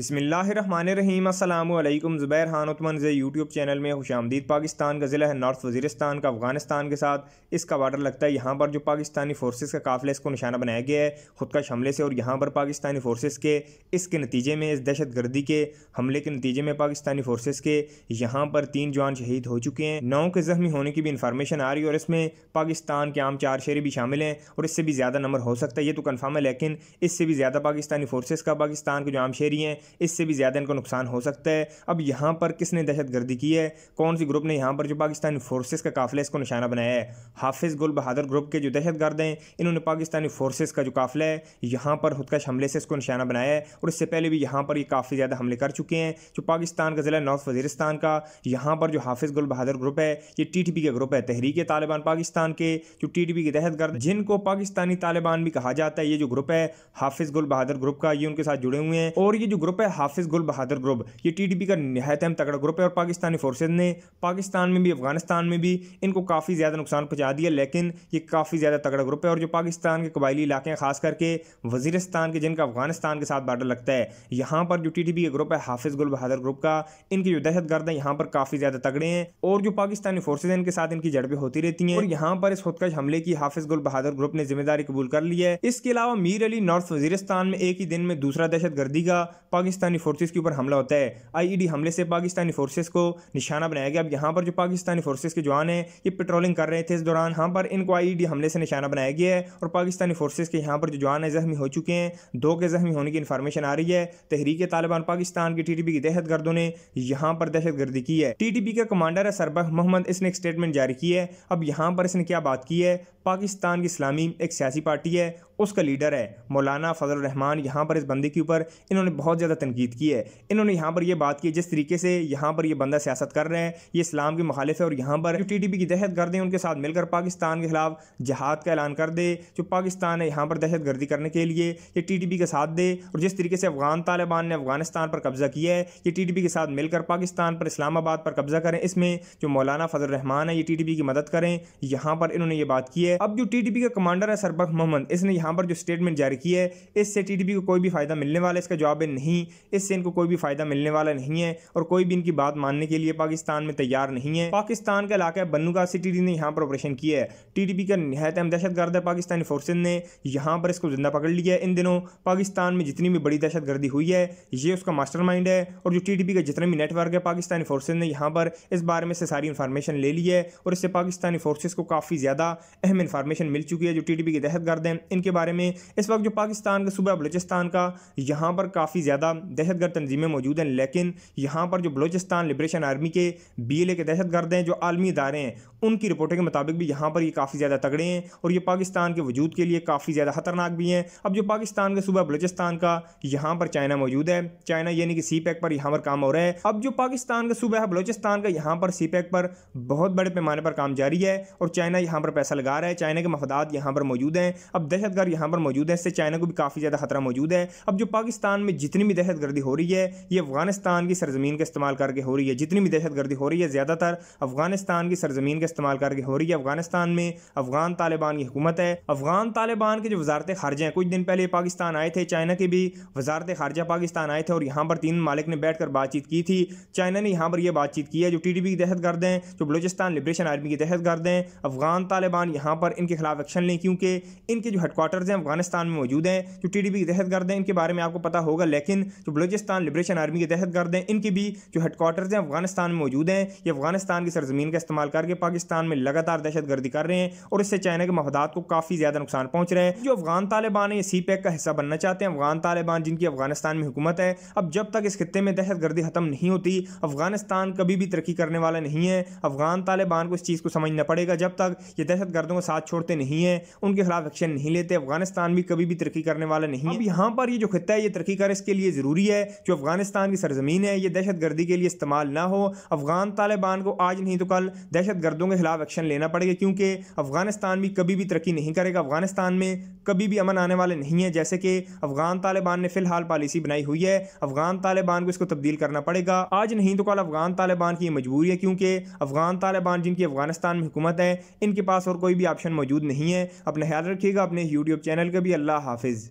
बसमिल्लाम अल्लाम ज़ुबैर हान उतमन ज़े यूट्यूब चैनल में खुश आमदीद पाकिस्तान का ज़िला है नॉर्थ वजीरस्तान का अफगानिस्तान के साथ इसका बार्डर लगता है यहाँ पर जो पाकिस्तानी फोर्सेस का काफिला इसको निशाना बनाया गया है खुदकश हमले से और यहाँ पर पाकिस्तानी फोर्सेस के इसके नतीजे में इस दहशत गर्दी के हमले के नतीजे में पाकिस्तानी फोर्सेस के यहाँ पर तीन जवान शहीद हो चुके हैं नौ के जख्मी होने की भी इंफॉर्मेशन आ रही है और इसमें पाकिस्तान के आम चार शेरी भी शामिल हैं और इससे भी ज़्यादा नंबर हो सकता है ये तो कन्फर्म है लेकिन इससे भी ज़्यादा पाकिस्तानी फोर्सेस का पाकिस्तान के जो आम शहरी हैं इससे भी ज़्यादा इनको नुकसान हो सकता है अब यहाँ पर किसने दहशत गर्दी की है कौन सी ग्रुप ने यहाँ पर जो पाकिस्तानी फोर्सेस का काफिला इसको निशाना बनाया है हाफिज़ गुल बहादुर ग्रुप के जो दहशत गर्द हैं इन्होंने पाकिस्तानी फोर्सेज का जो काफिला है यहाँ पर खुदकश हमले से इसको निशाना बनाया है और इससे पहले भी यहाँ पर ये काफ़ी ज़्यादा हमले कर चुके हैं जो पाकिस्तान का ज़िला नॉर्थ वजीरस्तान का यहाँ पर जो हाफिज़ गुल बहादुर ग्रुप है ये टी टी पी का ग्रुप है तहरीक तालिबान पाकिस्तान के जो टी टी पी के दहशत गर्द जिनको पाकिस्तानी तालिबान भी कहा जाता है ये जो ग्रुप है हाफिज़ गुल बहादुर ग्रुप का ये उनके साथ जुड़े हुए हैं और ये जो ग्रुप ग्रुप है हाफिज गुल बहादुर ग्रुप ये टीडीपी का नहायत अहम तगड़ा ग्रुप है और पाकिस्तानी फोर्सेज ने पाकिस्तान में भी अफगानिस्तान में भी इनको काफ़ी ज़्यादा नुकसान पहुँचा दिया लेकिन ये काफ़ी ज़्यादा तगड़ा ग्रुप है और जो पाकिस्तान के कबायली इलाके हैं खास करके वजीरस्तान के जिनका अफगानिस्तान के साथ बार्डर लगता है यहाँ पर जो टी टी पी का ग्रुप है हाफिज गुल बहादुर ग्रुप का इनकी जो दहशत गर्द है यहाँ पर काफ़ी ज़्यादा तगड़े हैं और जो पाकिस्तानी फोर्सेज हैं इनके साथ इनकी झड़पें होती रहती हैं और यहाँ पर इस खुदकश हमले की हाफिज गुल बहादुर ग्रुप ने जिम्मेदारी कबूल कर ली है इसके अलावा मीर अली नॉर्थ वजीरस्तान में एक ही दिन में दूसरा दहशत गर्दी का पाकिस्तानी फोर्सेज के ऊपर हमला होता है आईईडी e हमले से पाकिस्तानी फोर्सेज को निशाना बनाया गया अब यहाँ पर जो पाकिस्तानी फोर्सेज के जवान हैं ये पेट्रोलिंग कर रहे थे इस दौरान यहाँ पर इनको आईईडी e हमले से निशाना बनाया गया है और पाकिस्तानी फोर्सेज के यहाँ पर जो जवान है जख्मी हो चुके हैं दो के जख्मी होने की इन्फॉर्मेशन आ रही है तहरीक तालिबान पाकिस्तान की पी की गर्दों ने यहाँ पर गर्दी की है पी का कमांडर है सरबक मोहम्मद इसने एक स्टेटमेंट जारी की है अब यहाँ पर इसने क्या बात की है पाकिस्तान की इस्लामी एक सियासी पार्टी है उसका लीडर है मौलाना फजल रहमान यहाँ पर इस बंदी के ऊपर इन्होंने बहुत ज़्यादा ज़्यादा तनकीद की है इन्होंने यहाँ पर यह बात की जिस तरीके से यहाँ पर यह बंदा सियासत कर रहे हैं ये इस्लाम के मुखालिफ है और यहाँ पर टी टी पी की दहशत गर्द उनके साथ मिलकर पाकिस्तान के खिलाफ जहाद का ऐलान कर दे जो पाकिस्तान है यहाँ पर दहशत गर्दी करने के लिए ये टी टी पी का साथ दे और जिस तरीके से अफगान तालिबान ने अफगानिस्तान पर कब्जा किया है ये टी टी पी के साथ मिलकर पाकिस्तान पर इस्लामाबाद पर कब्जा करें इसमें जो मौलाना फजल रहमान है ये टी टी पी की मदद करें यहाँ पर इन्होंने ये बात की है अब जो टी टी पी का कमांडर है सरबक मोहम्मद इसने यहाँ पर जो स्टेटमेंट जारी की है इससे टी टी पी को कोई भी फायदा मिलने वाला इसका जवाब नहीं नहीं इससे इनको कोई भी फ़ायदा मिलने वाला नहीं है और कोई भी इनकी बात मानने के लिए पाकिस्तान में तैयार नहीं है पाकिस्तान का इलाका बनुगा से टी ने यहाँ पर ऑपरेशन किया है टी का नहायत अहम दहशत गर्द है पाकिस्तानी फोर्सेज ने यहाँ पर इसको जिंदा पकड़ लिया है इन दिनों पाकिस्तान में जितनी भी बड़ी दहशत गर्दी हुई है ये उसका मास्टर है और जो टी का जितना भी नेटवर्क है पाकिस्तानी फोर्सेज ने यहाँ पर इस बारे में से सारी इन्फॉर्मेशन ले ली है और इससे पाकिस्तानी फोर्सेज को काफ़ी ज़्यादा अहम इन्फॉर्मेशन मिल चुकी है जो टी के दहशत गर्द हैं इनके बारे में इस वक्त जो पाकिस्तान का सूबा बलूचिस्तान का यहाँ पर काफ़ी ज़्यादा ज़्यादा दहशतगर्द तनजीमें मौजूद हैं लेकिन यहाँ पर जो बलोचिस्तान लिब्रेशन आर्मी के बी एल ए के दहशतगर्द हैं जो आलमी इदारे हैं उनकी रिपोर्टों के मुताबिक भी यहाँ पर ये काफ़ी ज़्यादा तगड़े हैं और ये पाकिस्तान के वजूद के लिए काफ़ी ज़्यादा खतरनाक भी हैं अब जो पाकिस्तान का सूबा बलोचिस्तान का यहाँ पर चाइना मौजूद है चाइना यानी कि सी पैक e पर यहाँ पर काम हो रहा है अब जो पाकिस्तान का सूबा है बलोचिस्तान का यहाँ पर सी पैक e पर बहुत बड़े पैमाने पर काम जारी है और चाइना यहाँ पर पैसा लगा रहा है चाइना के मफदात यहाँ पर मौजूद हैं अब दहशतगर्द यहाँ पर मौजूद है इससे चाइना को भी काफ़ी ज़्यादा खतरा मौजूद है अब जो पाकिस्तान में जितनी भी दहशत गर्दी हो रही है ये अफगानिस्तान की सरजमीन का इस्तेमाल करके हो रही है जितनी भी दहशत गर्दी हो रही है ज़्यादातर अफगानिस्तान की सरजमीन का इस्तेमाल करके हो रही है अफगानिस्तान में अफगान तालिबान की हुकूमत है अफगान तालिबान के जो वजारत ख़ारजे हैं कुछ दिन पहले पाकिस्तान आए थे चाइना के भी वजारत खारजा पाकिस्तान आए थे और यहाँ पर तीन मालिक ने बैठ बातचीत की थी चाइना ने यहाँ पर यह बातचीत की है जो टी डी पी की दहशत गर्द हैं जो बलोचिस्तान लिब्रेशन आर्मी की दहशत गर्द हैं अफगान तालिबान यहाँ पर इनके खिलाफ एक्शन लें क्योंकि इनके जो हेडकोार्टर्स हैं अफगानिस्तान में मौजूद हैं जो टी डी पी की दहशत गर्द हैं इनके बारे में आपको पता होगा लेकिन जो बलोचिस्तान लिब्रेशन आर्मी के दहशत गर्द हैं इनकी भी जो हेडकोार्टर्स हैं अफगानिस्तान में मौजूद हैं ये अफगानिस्तान की सरजमीन का इस्तेमाल करके पाकिस्तान में लगातार दहशत गर्दी कर रहे हैं और इससे चाइना के मफदात को काफ़ी ज़्यादा नुकसान पहुँच रहे हैं जो अफगान तालिबान है सी पैक का हिस्सा बनना चाहते हैं अफगान तालिबान जिनकी अफगानिस्तान में हुकूमत है अब जब तक इस खत्े में दहशत गर्दी ख़त्म नहीं होती अफगानिस्तान कभी भी तरक्की करने वाला नहीं है अफगान तालिबान को इस चीज़ को समझना पड़ेगा जब तक ये दहशत गर्दों का साथ छोड़ते नहीं हैं उनके खिलाफ एक्शन नहीं लेते अफगानिस्तान भी कभी भी तरक्की करने वाला नहीं है अब यहाँ पर ये जो खत्ता है ये तरक्की कर इसके लिए ज़रूरी है जो अफ़गानिस्तान की सरजमीन है ये दहशत गर्दी के लिए इस्तेमाल ना हो अफ़गान तालिबान को आज नहीं तो कल दहशत गर्दों के खिलाफ एक्शन लेना पड़ेगा क्योंकि अफ़गानिस्तान भी कभी भी तरक्की नहीं करेगा अफ़गानिस्तान में कभी भी अमन आने वाले नहीं है जैसे कि अफ़गान तालिबान ने फ़िलहाल पॉलिसी बनाई हुई है अफ़गान तालिबान को इसको तब्दील करना पड़ेगा आज नहीं तो कल अफ़गान तालिबान की मजबूरी है क्योंकि अफ़गान तालिबान जिनकी अफ़गानिस्तान में हुकूमत है इनके पास और कोई भी ऑप्शन मौजूद नहीं है अपना ख्याल रखिएगा अपने यूट्यूब चैनल का भी अल्लाह हाफिज़